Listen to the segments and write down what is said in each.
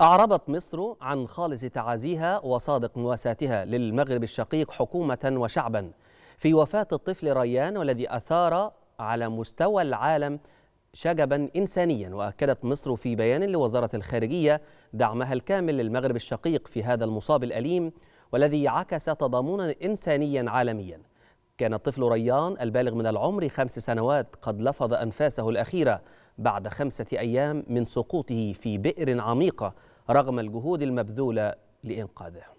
أعربت مصر عن خالص تعازيها وصادق مواساتها للمغرب الشقيق حكومة وشعبا في وفاة الطفل ريان والذي أثار على مستوى العالم شجبا إنسانيا وأكدت مصر في بيان لوزارة الخارجية دعمها الكامل للمغرب الشقيق في هذا المصاب الأليم والذي عكس تضامنا إنسانيا عالميا كان الطفل ريان البالغ من العمر خمس سنوات قد لفظ أنفاسه الأخيرة بعد خمسة أيام من سقوطه في بئر عميقة رغم الجهود المبذولة لإنقاذه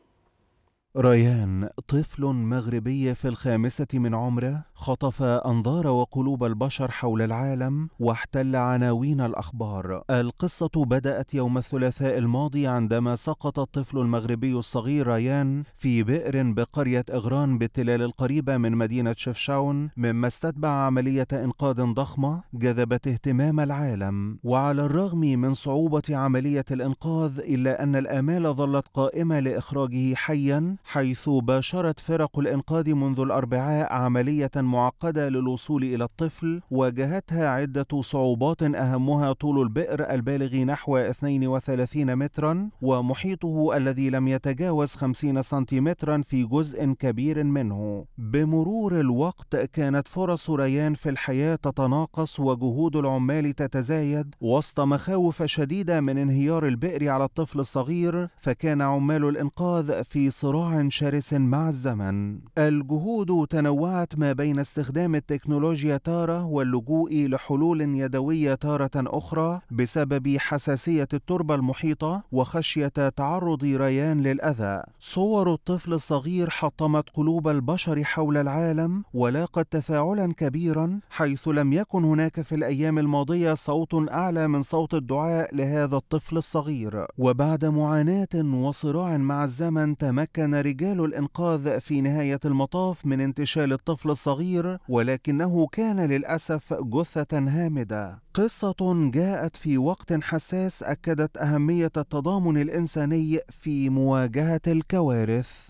ريان طفل مغربي في الخامسة من عمره خطف أنظار وقلوب البشر حول العالم واحتل عناوين الأخبار القصة بدأت يوم الثلاثاء الماضي عندما سقط الطفل المغربي الصغير ريان في بئر بقرية إغران بالتلال القريبة من مدينة شفشاون مما استتبع عملية إنقاذ ضخمة جذبت اهتمام العالم وعلى الرغم من صعوبة عملية الإنقاذ إلا أن الآمال ظلت قائمة لإخراجه حيا حيث باشرت فرق الإنقاذ منذ الأربعاء عملية معقدة للوصول إلى الطفل واجهتها عدة صعوبات أهمها طول البئر البالغ نحو 32 مترا ومحيطه الذي لم يتجاوز 50 سنتيمترا في جزء كبير منه بمرور الوقت كانت فرص ريان في الحياة تتناقص وجهود العمال تتزايد وسط مخاوف شديدة من انهيار البئر على الطفل الصغير فكان عمال الإنقاذ في صراع شرس مع الزمن الجهود تنوعت ما بين استخدام التكنولوجيا تارة واللجوء لحلول يدوية تارة أخرى بسبب حساسية التربة المحيطة وخشية تعرض ريان للأذى صور الطفل الصغير حطمت قلوب البشر حول العالم ولاقت تفاعلا كبيرا حيث لم يكن هناك في الأيام الماضية صوت أعلى من صوت الدعاء لهذا الطفل الصغير وبعد معاناة وصراع مع الزمن تمكن رجال الإنقاذ في نهاية المطاف من انتشال الطفل الصغير ولكنه كان للأسف جثة هامدة قصة جاءت في وقت حساس أكدت أهمية التضامن الإنساني في مواجهة الكوارث